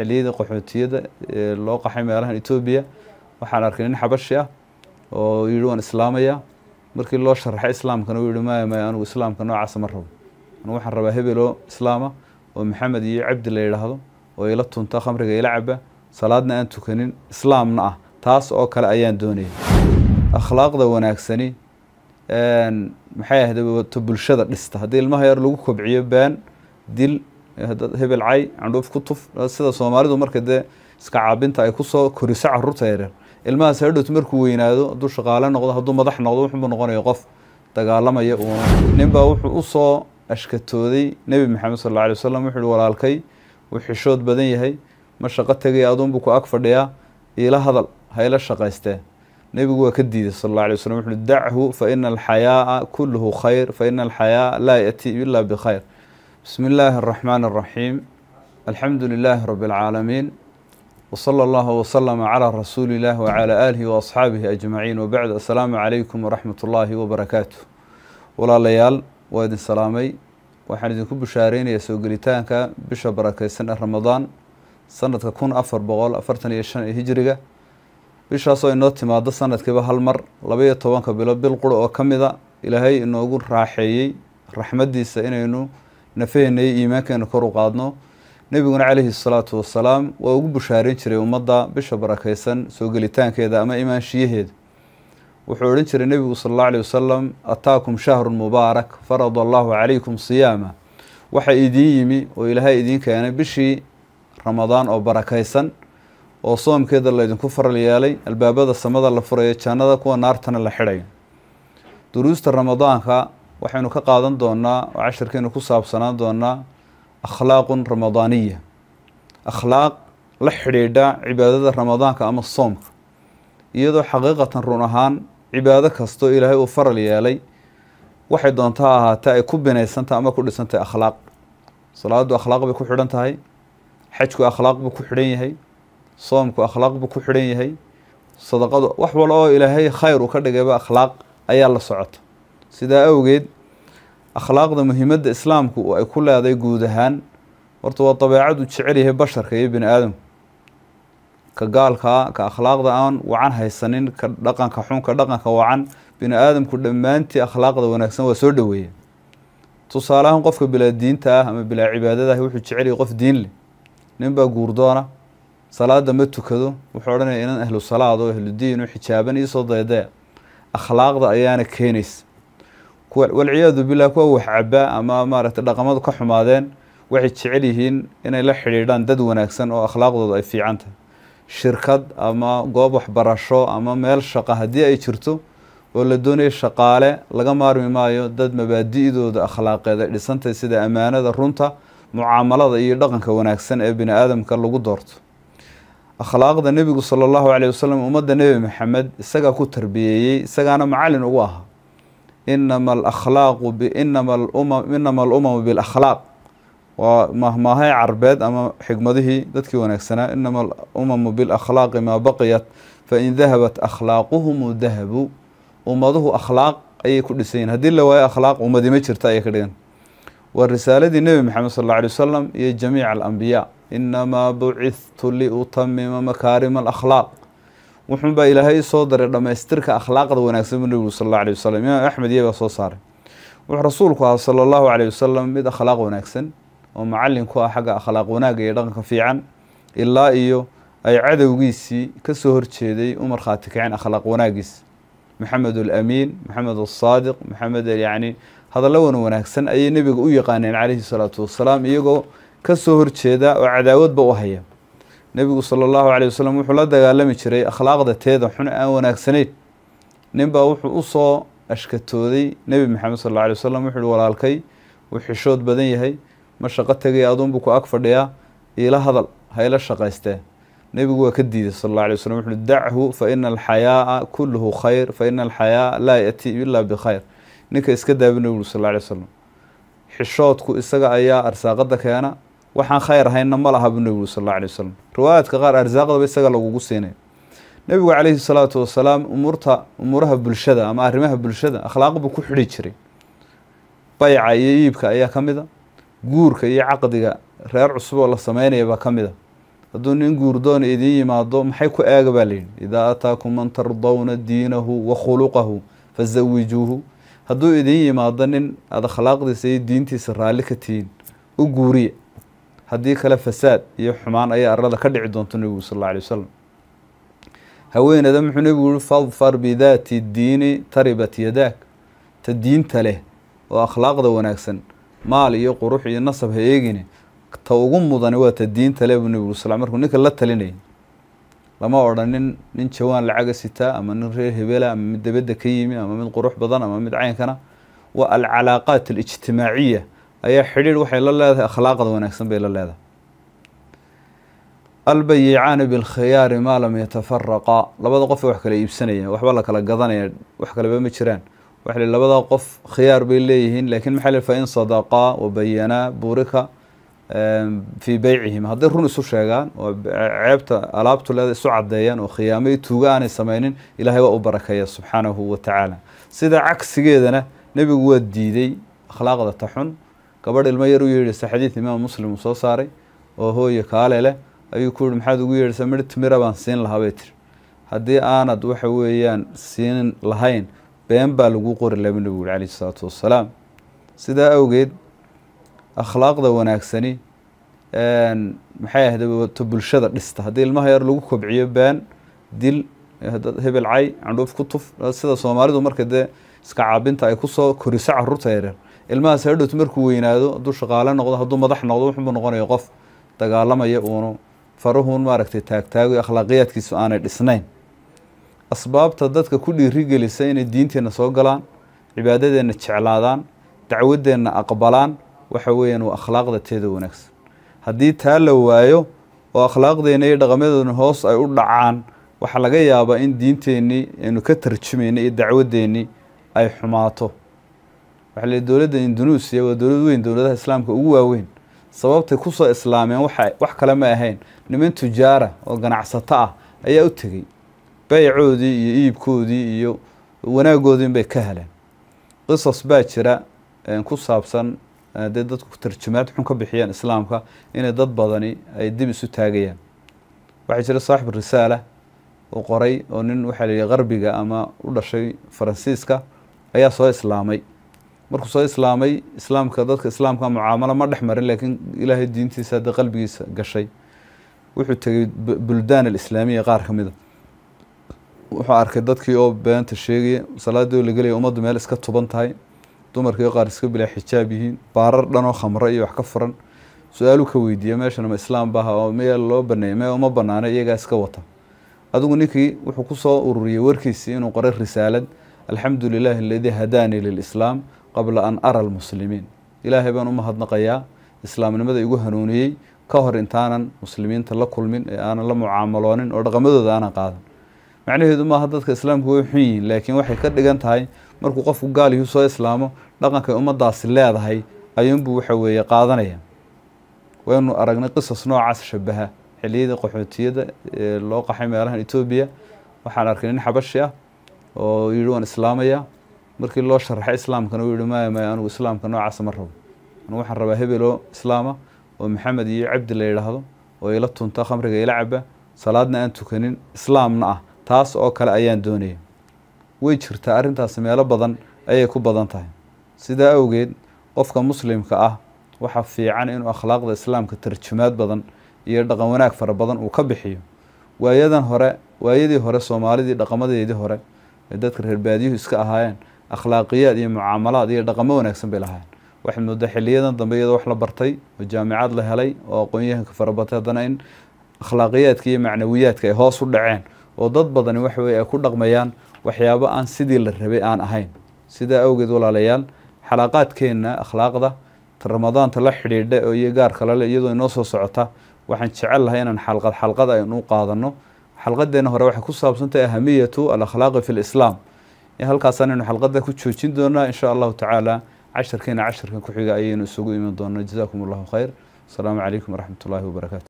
xiliyadii qaxootiyada ee loo qaxay meelahan etoobiya waxaan arkay nin xabashi ah oo yidhi waan islaamaya markii loo sharaxay islaamkana u yihi maya maya anigu islaamka noocaas ma rabo anigu waxaan rabaa hebeloo islaama oo maxamed iyo cabdi la yidhaahdo oo ila tunta khamriga ila caba salaadna aan tukanin islaamna ah taas oo kale ayaan doonaya akhlaaqda wanaagsani maxay ahayd ta bulshada dhista haddii ilmaha yar lagu kobciyo been dil hadaad hebel cay candhuuf ku tuf sida soomaalidu marka dee iska caabinta ay kusoo koriso caruurta yaryar ilmahaas hadhowt markuu weynaado hadduu shaqaale noqdo hadduu madax noqdo wuxuunbuu noqonaya qof dagaalamaya uuna ninbaa wuxuu usoo ashkatooday nebi maxamed sal alla alay wasalam wuxu uhi walaalkay wuu xishood badan yahay ma shaqo tegaya aduunbuu ku ag fadhiyaa iila hadal ha shaqaystee nebigu waa ka diiday sal alla alay wasalam wuxu uhi dachu fa ina alxayaa'a kulluhu khayr fa ina alxayaa'a laa ya'tii ila bikhayr بsم الlh الرحmن الرحيم الحمdu للh رب العاalمين وصلى الlه وsلم عlى رsuuل الlh وعlى آlه وأصxaaبه أجمaعين وبعd السلام عaليكم ورaحمaة الlaahi وbaرakaaته walaalayaal waa idin salaamay waxaan idinku bishaareynaya soo gelitaanka bisha barakeysan ee ramadaan sanadka kun afar boqol afartan iyo shan ee hijriga bishaasoo inoo timaado sanadkiiba hal mar labaiyo tobanka bilo bil qura oo ka mida ilaahay inoogu raaxeeyey raxmadiisa inaynu nafeenayo iimaankeena kor u qaadno nabiguna calayhi salaatu wasalaam waa ugu bushaarin jiray ummadda bisha barakeysan soo gelitaankeeda ama imaanshiyaheeda wuxuu odhan jiray nebigu sal allau aleyh wasalam ataakum shahrun mubaarak farada allahu calaykum siyaama waxaa idiin yimi oo ilaahay idiin keenay bishii ramadaan oo barakaysan oo soomkeeda laydinku faral yeelay albaabada samada la furayo jannada kuwa naartana la xidhayo duruusta ramadaanka waxaynu ka qaadan doonaa oo cashirkeenu ku saabsanaan doonaa akhlaaqun ramadaaniya akhlaaq la xidhiidha cibaadada ramadaanka ama soomka iyadoo xaqiiqatan run ahaan cibaado kastoo ilaahay uu faral yeelay waxay doonta ha ahaatee ay ku binaysantahay ama ku dhisantahay akhlaaq salaadu akhlaaq bay ku xidhan tahay xajku akhlaaq buu ku xidhan yahay soomku akhlaaq buu ku xidhan yahay sadaqadu wax wal oo ilaahay khayr uu ka dhigayba akhlaaq ayaa la socota sidaa awgeed akhlaaqda muhiimadda islaamku oo ay ku leeday guud ahaan horta waa dabeecadu jecel yahay basharka iyo bini aadamku ka gaalkaa ka akhlaaqda aan wacan haysanin ka dhaqanka xun ka dhaqanka wacan bini aadamku dhammaantii akhlaaqda wanaagsan waa soo dhaweeya tusaale ahaan qofka bilaa diinta ah ama bilaa cibaadada ah wuxuu jecelyahay qof diin leh ninbaa guurdoona salaada ma tukado wuxuu odhanaya inaan ahlu salaad oo ahludiin diin oo xijaaban iisoo dayadaya akhlaaqda ayaana keenaysa walciyaadu billah kuwa wax cabaa ama maaragtay dhaqamadu ka xumaadeen waxay jecel yihiin inay la xidhiidhaan dad wanaagsan oo akhlaaqdooda ay fiican tahay shirkad ama goob waxbarasho ama meel shaqa haddii ay jirto oo la doonaya shaqaale laga maarmi maayo dad mabaadi'dooda akhlaaqeed ay dhisantahay sida ammaanada runta mucaamalada iyo dhaqanka wanaagsan ee bini aadamka lagu doorto akhlaaqda nebigu sala allahu caleyh wasalam ummadda nebi maxamed isagaa ku tarbiyeeyey isagaana macalin ugu ahaa inama alumamu bialakhlaaq waa mahmaahay carbeed ama xigmadihii dadkii wanaagsanaa inama alumamu bilakhlaaqi maa baqiyat fain dahabat akhlaaquhumu dahabu ummaduhu akhlaaq ayay ku dhisan yihin haddii la waayo akhlaaq ummadi ma jirta ayay ka dhigan waa risaaladii nebi maxamed sal alla alay wasalam iyo jamiica alambiyaa inamaa bucithtu liutamima makaarima alakhlaaq wuxuunbaa ilaahay soo daray dhammaystirka akhlaaqda wanaagsan bu nebigu sal alla alay wasalam imaam axmed baa soo saaray wuxuu rasuulku ahaa sala allahu caleyh wasalam mid akhlaaq wanaagsan oo macallin ku ah xagga akhlaaq wanaaga iyo dhaqanka fiican ilaa iyo ay cadowgiisii kasoo horjeeday u markhaati kicin akhlaaq wanaagiis maxamed alamiin maxamed alsaadiq maxamed yacni hadallo wan wanaagsan ayay nebiga u yaqaaneen caleyhi salaatu wasalaam iyagoo kasoo horjeeda oo cadaawadba u haya nebigu sala allahu calay wasalam wuxuu la dagaalami jiray akhlaaqda teeda xun aan wanaagsanayn ninbaa wuxuu usoo ashkatooday nebi maxamed sal alla alay wasalam wuxu uhi walaalkay wuu xishood badan yahay ma shaqo tegaya aduunbuu ku ag fadhiyaa iila hadal ha ila shaqaystee nebigu waa ka diiday sal alla alay wasalam wuxu uhi dachu fa ina alxayaa'a kulluhu khayr fa ina alxayaa'a laa yaati ilaa bikhayr ninka iska daabi nebigu sal alla alay wasalam xishoodku isaga ayaa arsaaqada keena waxaan khayr ahayna ma laha buu nebigu sal alla alay wasalam riwaayaadka qaar arsaaqdaba isaga lagugu siinay nebigu calayhi salaatu wasalaam umuurta umuraha bulshada ama arrimaha bulshada akhlaaq buu ku xidhi jiray bayca iyo iibka ayaa ka mid a guurka iyo caqdiga reer cusub oo la sameynaya baa ka mid a hadduu nin guurdoona idiin yimaado maxay ku eega baa layidhi idaa ataakum man tardawna diinahu wa khuluqahu fazawijuuhu hadduu idiin yimaado nin aada akhlaaqdiisa iyo diintiisa raalli ka tihiin u guuriya haddii kale fasaad iyo xumaan ayaa arrada ka dhici doonto nebigu sal alla alay wasalam haweenada muxuu nebigu yihi fadfar bidaati diini taribat yadaag ta diinta leh oo akhlaaqda wanaagsan maal iyo qurux iyo nasab ha eegine ta ugu mudani waa ta diinta leh buu nebigu sal markuu ninka la talinaya lama odhanin nin jawaan lacaga sitaa ama nin reer hebela ama mid dabadda ka yimi ama mid qurux badan ama mid caynkana waa alcalaaqaat alijtimaaciya ayaa xidhiir waxay la leedahay akhlaaqda wanaagsan bay la leedahay albayicaani bilkhiyaari maa lam yatafaraqa labada qof wax kala iibsanaya waxba la kala gadanaya wax kaleba ma jiraan waxa labada qof khiyaar bay leeyihiin laakiin maxaa l fain sadaqaa wabayanaa buurika fii beycihim hadday run isu sheegaan oo ceebta alaabtu leeda isu cadeeyaan oo khiyaamay tuuga aanay samaynin ilaahay waa u barakeeya subxaanahu wa tacaala sida cagsigeedana nebigu waa diiday akhlaaqda taxun gabadh ilmo yar u yeedhisa xadiid imaam muslim uu soo saaray oo hooye kaale leh ayuu ku yihi maxaad ugu yeedhisa midh timira baan siin lahaa bay tiri haddii aanad waxa weeyaan siin lahayn been baa lagu qori laba nabi yuri alayhi salaatu wasalaam sidaa awgeed akhlaaqda wanaagsani maxay ahdato bulshada dhista haddii ilmaha yar lagu kobciyo been dil hebel cay candhuuf ku tuf sida soomaalidu marka dee iska caabinta ay kusoo koriso caruurta yaryar ilmahaas hadhowt markuu weynaado hadduu shaqaale noqdo haduu madax noqdo wuxuunbuu noqonaya qof dagaalamaya uunu farahuun maaragtay taagtaago akhlaaqiyaadkiisu aanay dhisnayn asbaabta dadka ku dhiirigelisa inay diinteenna soo galaan cibaadadeenna jeclaadaan dacwadeenna aqbalaan waxa weeyaan waa akhlaaqda teeda wanaagsan haddii taa la waayo oo akhlaaqdeenna iyo dhaqamadeedna hoos ay u dhacaan waxaa laga yaabaa in diinteennii aynu ka tarjumaynay iyo dacwadeennii ay xumaato waxaa la dowladda indunuusiya waa dowlad weyn dowladaha islaamka ugu waaweyn sababtay kusoo islaameen wax kale ma ahayn niman tujaara oo ganacsato ah ayaa u tegey baycoodii iyo iibkoodii iyo wanaagoodii inbay ka heleen qisas baa jira ku saabsan eh, dee dadku tarjumaad xun ka bixiyeen islaamka inay dad badani ay dib isu taagayaan waxaa jira saaxib risaala oo qoray oo nin waxaa la qarbiga ama u dhashay faransiiska ayaa soo islaamay markuu soo islaamay islaamka dadka islaamka mucaamalo ma dhex marin laakiin ilaahay diintiisa hadda qalbigiisa gashay wuxuu tegey buldaan alislaamiya qaar ka mida ah. wuxuu arkay dadkii oo beenta sheegaya salaadii oo la gelaya ummaddu meel iska tuban tahay dumarkii oo qaar iska bilaa xijaab yihiin baarar dhanoo khamra iyo wax ka furan su-aaluu ka weydiiya meeshana ma islaam baha ah oo maya loo baneey mee uma banaanay iyagaa iska wata adigu ninkii wuxuu kusoo ururiyey warkiisii inuu qoray risaalad alxamdu lilahi aladii hadaanii lilislaam qabla an ara almuslimiin ilaahay baan u mahadnaqayaa islaamnimada igu hanuuniyey ka hor intaanan muslimiinta la kulmin ee aanan la mucaamaloonin oo dhaqamadooda aanan qaadan macnaheedu maaha dadka islaamku way xun yihiin laakiin waxay ka dhigan tahay markuu qofku gaalihii soo islaamo dhaqankay ummaddaasi leedahay ayuunbuu waxa weeye qaadanaya waynu aragnay qisas noocaas shabaha xiliyadii qaxootiyada ee loo qaxay meelahan etoobiya waxaan arkay nin xabashi ah oo yidhi waan islaamaya markii loo sharaxay islaamkana uu yihi maya maya anigu islaamka noocaasa ma rabo anigu waxaan rabaa hebeloo islaama oo maxamed iyo cabdi la yidhaahdo oo ila tunta khamriga ila caba salaadna aan tukanin islaamna ah taas oo kale ayaan doonaya way jirtaa arrintaas meelo badan ayay ku badan tahay sidaa awgeed qofka muslimka ah waxaa fiican inuu akhlaaqda islaamka tarjumaad badan iyo dhaqan wanaag fara badan uu ka bixiyo waayadan hore waayadii hore soomaalidii dhaqamadeedii hore ee dadka reer baadiyuhu iska ahaayeen akhlaaqiyaad iyo mucaamalaad iyo dhaqamo wanaagsan bay lahaayeen waxaad moodaa xiliyadan dambe iyadoo wax la bartay oo jaamicad la helay oo aqoonyahanka farabatay haddana in akhlaaqiyaadka iyo macnawiyaadka ay hoos u dhaceen oo dad badani waxa weye ay ku dhaqmayaan waxyaabo aan sidii la rabay aan ahayn sidaa awgeed walaalayaal xalaqaadkeenna akhlaaqda ramadaanta la xidhiidha oo iyo gaarka lale iyadoo inoo soo socota waxaan jecel lahay inaan xalqad xalqad aynu u qaadano xalqadeenna hore waxay ku saabsantahay ahamiyatu alakhlaaqi fi lislaam halkaas anaynu xalqada ku joojin doonaa insha allahu tacaala cashirkiina cashirkan ku xiga ayaynu isugu iman doonaa jazaakum allahu khayr asalaamu calaykum waraxmat ullaahi wabarakaatu